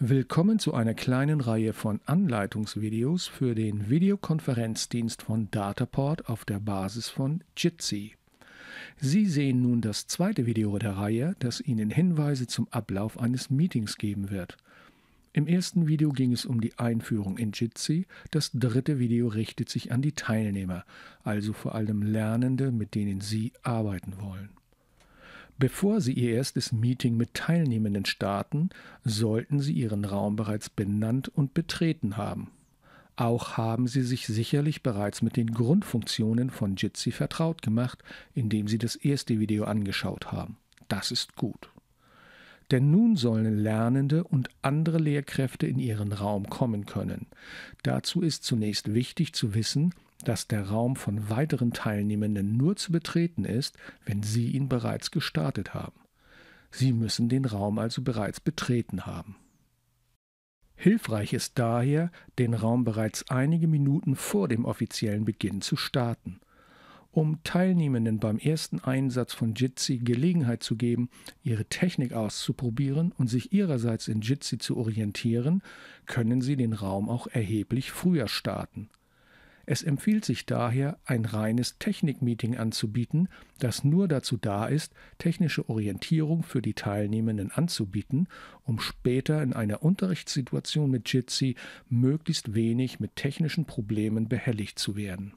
Willkommen zu einer kleinen Reihe von Anleitungsvideos für den Videokonferenzdienst von Dataport auf der Basis von Jitsi. Sie sehen nun das zweite Video der Reihe, das Ihnen Hinweise zum Ablauf eines Meetings geben wird. Im ersten Video ging es um die Einführung in Jitsi, das dritte Video richtet sich an die Teilnehmer, also vor allem Lernende, mit denen Sie arbeiten wollen. Bevor Sie Ihr erstes Meeting mit teilnehmenden starten, sollten Sie Ihren Raum bereits benannt und betreten haben. Auch haben Sie sich sicherlich bereits mit den Grundfunktionen von Jitsi vertraut gemacht, indem Sie das erste Video angeschaut haben. Das ist gut. Denn nun sollen Lernende und andere Lehrkräfte in ihren Raum kommen können. Dazu ist zunächst wichtig zu wissen, dass der Raum von weiteren Teilnehmenden nur zu betreten ist, wenn sie ihn bereits gestartet haben. Sie müssen den Raum also bereits betreten haben. Hilfreich ist daher, den Raum bereits einige Minuten vor dem offiziellen Beginn zu starten. Um Teilnehmenden beim ersten Einsatz von Jitsi Gelegenheit zu geben, ihre Technik auszuprobieren und sich ihrerseits in Jitsi zu orientieren, können sie den Raum auch erheblich früher starten. Es empfiehlt sich daher, ein reines Technik-Meeting anzubieten, das nur dazu da ist, technische Orientierung für die Teilnehmenden anzubieten, um später in einer Unterrichtssituation mit Jitsi möglichst wenig mit technischen Problemen behelligt zu werden.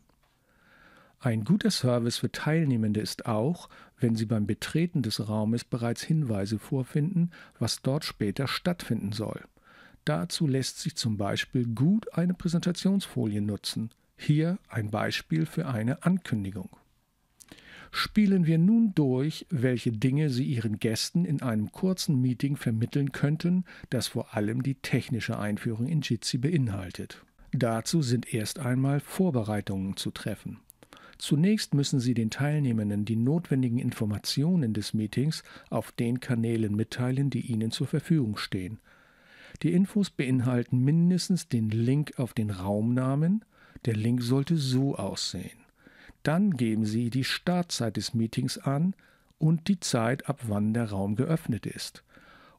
Ein guter Service für Teilnehmende ist auch, wenn sie beim Betreten des Raumes bereits Hinweise vorfinden, was dort später stattfinden soll. Dazu lässt sich zum Beispiel gut eine Präsentationsfolie nutzen. Hier ein Beispiel für eine Ankündigung. Spielen wir nun durch, welche Dinge Sie Ihren Gästen in einem kurzen Meeting vermitteln könnten, das vor allem die technische Einführung in Jitsi beinhaltet. Dazu sind erst einmal Vorbereitungen zu treffen. Zunächst müssen Sie den Teilnehmenden die notwendigen Informationen des Meetings auf den Kanälen mitteilen, die Ihnen zur Verfügung stehen. Die Infos beinhalten mindestens den Link auf den Raumnamen, der Link sollte so aussehen. Dann geben Sie die Startzeit des Meetings an und die Zeit, ab wann der Raum geöffnet ist.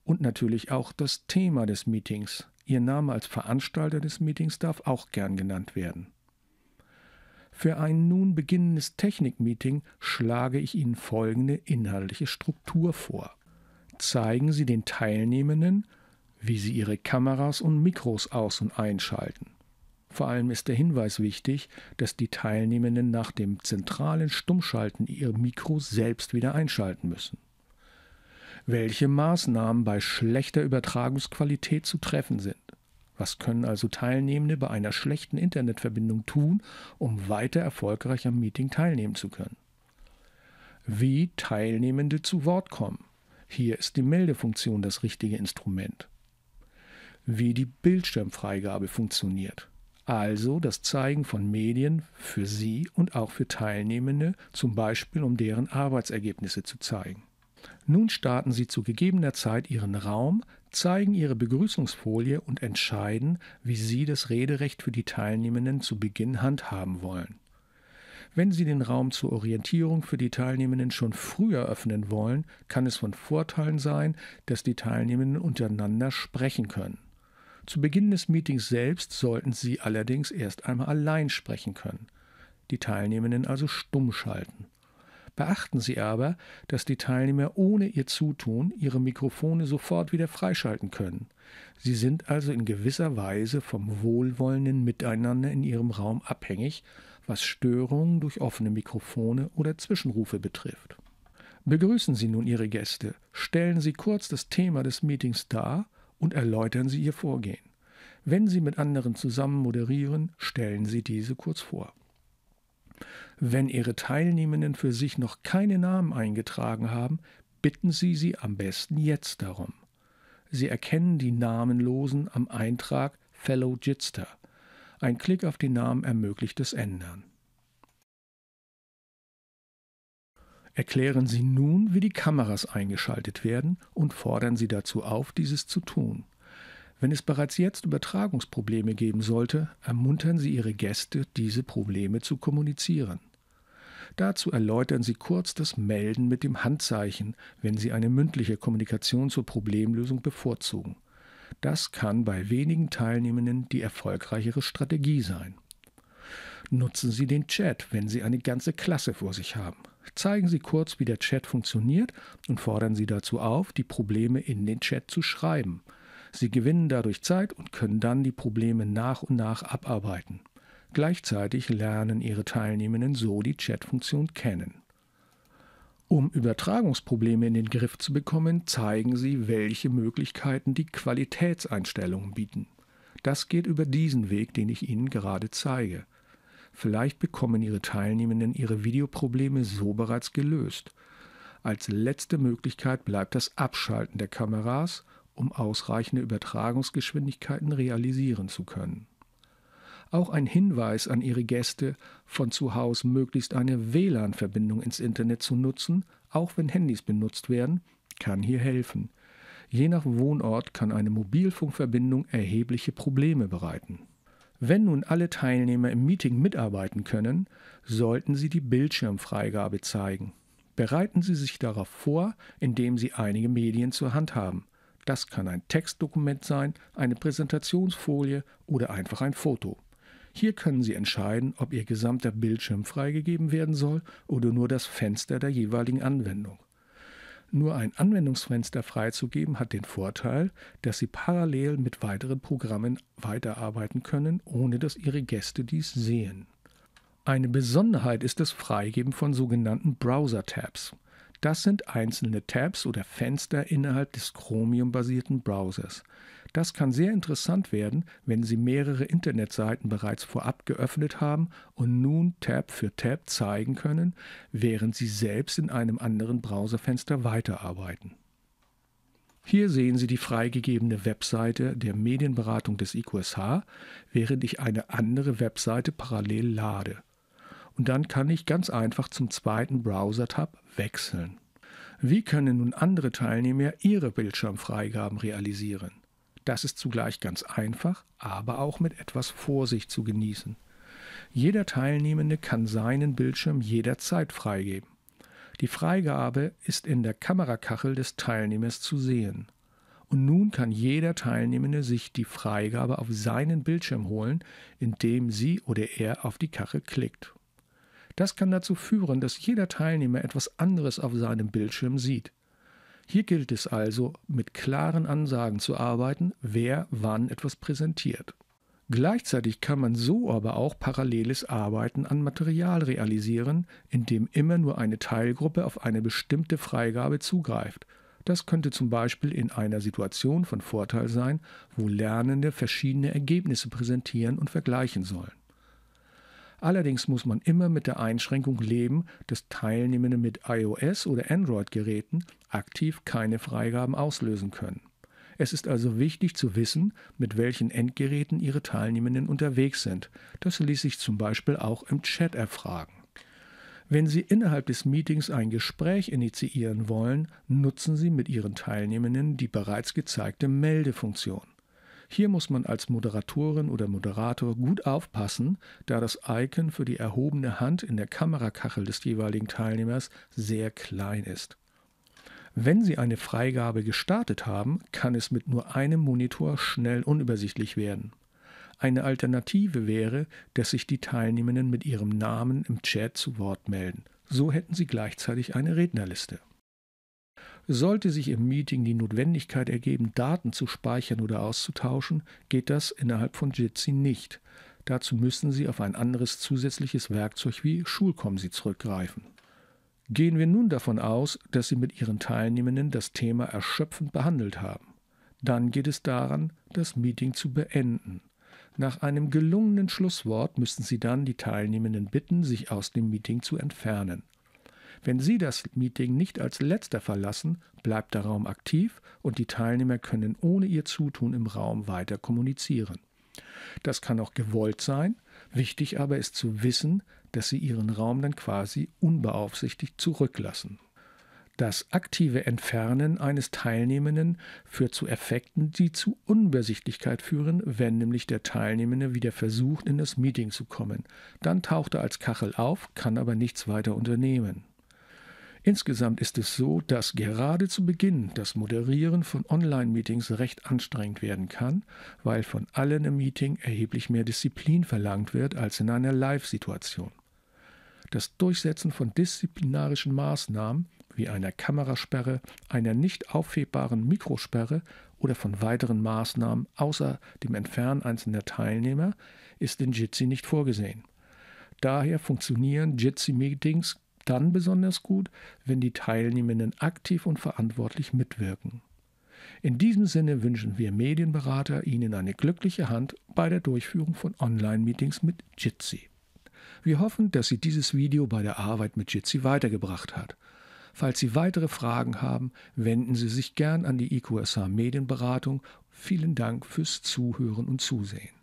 Und natürlich auch das Thema des Meetings. Ihr Name als Veranstalter des Meetings darf auch gern genannt werden. Für ein nun beginnendes Technik-Meeting schlage ich Ihnen folgende inhaltliche Struktur vor. Zeigen Sie den Teilnehmenden, wie sie ihre Kameras und Mikros aus- und einschalten. Vor allem ist der Hinweis wichtig, dass die Teilnehmenden nach dem zentralen Stummschalten ihr Mikro selbst wieder einschalten müssen. Welche Maßnahmen bei schlechter Übertragungsqualität zu treffen sind. Was können also Teilnehmende bei einer schlechten Internetverbindung tun, um weiter erfolgreich am Meeting teilnehmen zu können? Wie Teilnehmende zu Wort kommen. Hier ist die Meldefunktion das richtige Instrument. Wie die Bildschirmfreigabe funktioniert also das Zeigen von Medien für Sie und auch für Teilnehmende, zum Beispiel um deren Arbeitsergebnisse zu zeigen. Nun starten Sie zu gegebener Zeit Ihren Raum, zeigen Ihre Begrüßungsfolie und entscheiden, wie Sie das Rederecht für die Teilnehmenden zu Beginn handhaben wollen. Wenn Sie den Raum zur Orientierung für die Teilnehmenden schon früher öffnen wollen, kann es von Vorteilen sein, dass die Teilnehmenden untereinander sprechen können. Zu Beginn des Meetings selbst sollten Sie allerdings erst einmal allein sprechen können, die Teilnehmenden also stumm schalten. Beachten Sie aber, dass die Teilnehmer ohne Ihr Zutun ihre Mikrofone sofort wieder freischalten können. Sie sind also in gewisser Weise vom wohlwollenden Miteinander in Ihrem Raum abhängig, was Störungen durch offene Mikrofone oder Zwischenrufe betrifft. Begrüßen Sie nun Ihre Gäste, stellen Sie kurz das Thema des Meetings dar und erläutern Sie Ihr Vorgehen. Wenn Sie mit anderen zusammen moderieren, stellen Sie diese kurz vor. Wenn Ihre Teilnehmenden für sich noch keine Namen eingetragen haben, bitten Sie sie am besten jetzt darum. Sie erkennen die Namenlosen am Eintrag Fellow Jitster. Ein Klick auf den Namen ermöglicht das Ändern. erklären Sie nun, wie die Kameras eingeschaltet werden und fordern Sie dazu auf, dieses zu tun. Wenn es bereits jetzt Übertragungsprobleme geben sollte, ermuntern Sie Ihre Gäste, diese Probleme zu kommunizieren. Dazu erläutern Sie kurz das Melden mit dem Handzeichen, wenn Sie eine mündliche Kommunikation zur Problemlösung bevorzugen. Das kann bei wenigen Teilnehmenden die erfolgreichere Strategie sein. Nutzen Sie den Chat, wenn Sie eine ganze Klasse vor sich haben zeigen Sie kurz, wie der Chat funktioniert und fordern Sie dazu auf, die Probleme in den Chat zu schreiben. Sie gewinnen dadurch Zeit und können dann die Probleme nach und nach abarbeiten. Gleichzeitig lernen Ihre Teilnehmenden so die Chatfunktion kennen. Um Übertragungsprobleme in den Griff zu bekommen, zeigen Sie, welche Möglichkeiten die Qualitätseinstellungen bieten. Das geht über diesen Weg, den ich Ihnen gerade zeige. Vielleicht bekommen Ihre Teilnehmenden ihre Videoprobleme so bereits gelöst. Als letzte Möglichkeit bleibt das Abschalten der Kameras, um ausreichende Übertragungsgeschwindigkeiten realisieren zu können. Auch ein Hinweis an Ihre Gäste, von zu Hause möglichst eine WLAN-Verbindung ins Internet zu nutzen, auch wenn Handys benutzt werden, kann hier helfen. Je nach Wohnort kann eine Mobilfunkverbindung erhebliche Probleme bereiten. Wenn nun alle Teilnehmer im Meeting mitarbeiten können, sollten Sie die Bildschirmfreigabe zeigen. Bereiten Sie sich darauf vor, indem Sie einige Medien zur Hand haben. Das kann ein Textdokument sein, eine Präsentationsfolie oder einfach ein Foto. Hier können Sie entscheiden, ob Ihr gesamter Bildschirm freigegeben werden soll oder nur das Fenster der jeweiligen Anwendung. Nur ein Anwendungsfenster freizugeben hat den Vorteil, dass Sie parallel mit weiteren Programmen weiterarbeiten können, ohne dass Ihre Gäste dies sehen. Eine Besonderheit ist das Freigeben von sogenannten Browser-Tabs. Das sind einzelne Tabs oder Fenster innerhalb des Chromium-basierten Browsers. Das kann sehr interessant werden, wenn Sie mehrere Internetseiten bereits vorab geöffnet haben und nun Tab für Tab zeigen können, während Sie selbst in einem anderen Browserfenster weiterarbeiten. Hier sehen Sie die freigegebene Webseite der Medienberatung des IQSH, während ich eine andere Webseite parallel lade. Und dann kann ich ganz einfach zum zweiten Browser-Tab wechseln. Wie können nun andere Teilnehmer ihre Bildschirmfreigaben realisieren? Das ist zugleich ganz einfach, aber auch mit etwas Vorsicht zu genießen. Jeder Teilnehmende kann seinen Bildschirm jederzeit freigeben. Die Freigabe ist in der Kamerakachel des Teilnehmers zu sehen. Und nun kann jeder Teilnehmende sich die Freigabe auf seinen Bildschirm holen, indem sie oder er auf die Kachel klickt. Das kann dazu führen, dass jeder Teilnehmer etwas anderes auf seinem Bildschirm sieht. Hier gilt es also, mit klaren Ansagen zu arbeiten, wer wann etwas präsentiert. Gleichzeitig kann man so aber auch paralleles Arbeiten an Material realisieren, indem immer nur eine Teilgruppe auf eine bestimmte Freigabe zugreift. Das könnte zum Beispiel in einer Situation von Vorteil sein, wo Lernende verschiedene Ergebnisse präsentieren und vergleichen sollen. Allerdings muss man immer mit der Einschränkung leben, dass Teilnehmende mit iOS- oder Android-Geräten aktiv keine Freigaben auslösen können. Es ist also wichtig zu wissen, mit welchen Endgeräten Ihre Teilnehmenden unterwegs sind. Das ließ sich zum Beispiel auch im Chat erfragen. Wenn Sie innerhalb des Meetings ein Gespräch initiieren wollen, nutzen Sie mit Ihren Teilnehmenden die bereits gezeigte Meldefunktion. Hier muss man als Moderatorin oder Moderator gut aufpassen, da das Icon für die erhobene Hand in der Kamerakachel des jeweiligen Teilnehmers sehr klein ist. Wenn Sie eine Freigabe gestartet haben, kann es mit nur einem Monitor schnell unübersichtlich werden. Eine Alternative wäre, dass sich die Teilnehmenden mit ihrem Namen im Chat zu Wort melden. So hätten Sie gleichzeitig eine Rednerliste. Sollte sich im Meeting die Notwendigkeit ergeben, Daten zu speichern oder auszutauschen, geht das innerhalb von Jitsi nicht. Dazu müssen Sie auf ein anderes zusätzliches Werkzeug wie Schulcom Sie zurückgreifen. Gehen wir nun davon aus, dass Sie mit Ihren Teilnehmenden das Thema erschöpfend behandelt haben. Dann geht es daran, das Meeting zu beenden. Nach einem gelungenen Schlusswort müssen Sie dann die Teilnehmenden bitten, sich aus dem Meeting zu entfernen. Wenn Sie das Meeting nicht als letzter verlassen, bleibt der Raum aktiv und die Teilnehmer können ohne Ihr Zutun im Raum weiter kommunizieren. Das kann auch gewollt sein, wichtig aber ist zu wissen, dass Sie Ihren Raum dann quasi unbeaufsichtigt zurücklassen. Das aktive Entfernen eines Teilnehmenden führt zu Effekten, die zu Unübersichtlichkeit führen, wenn nämlich der Teilnehmende wieder versucht, in das Meeting zu kommen. Dann taucht er als Kachel auf, kann aber nichts weiter unternehmen. Insgesamt ist es so, dass gerade zu Beginn das Moderieren von Online-Meetings recht anstrengend werden kann, weil von allen im Meeting erheblich mehr Disziplin verlangt wird als in einer Live-Situation. Das Durchsetzen von disziplinarischen Maßnahmen wie einer Kamerasperre, einer nicht aufhebbaren Mikrosperre oder von weiteren Maßnahmen außer dem Entfernen einzelner Teilnehmer ist in Jitsi nicht vorgesehen. Daher funktionieren Jitsi-Meetings dann besonders gut, wenn die Teilnehmenden aktiv und verantwortlich mitwirken. In diesem Sinne wünschen wir Medienberater Ihnen eine glückliche Hand bei der Durchführung von Online-Meetings mit Jitsi. Wir hoffen, dass Sie dieses Video bei der Arbeit mit Jitsi weitergebracht hat. Falls Sie weitere Fragen haben, wenden Sie sich gern an die IQSH Medienberatung. Vielen Dank fürs Zuhören und Zusehen.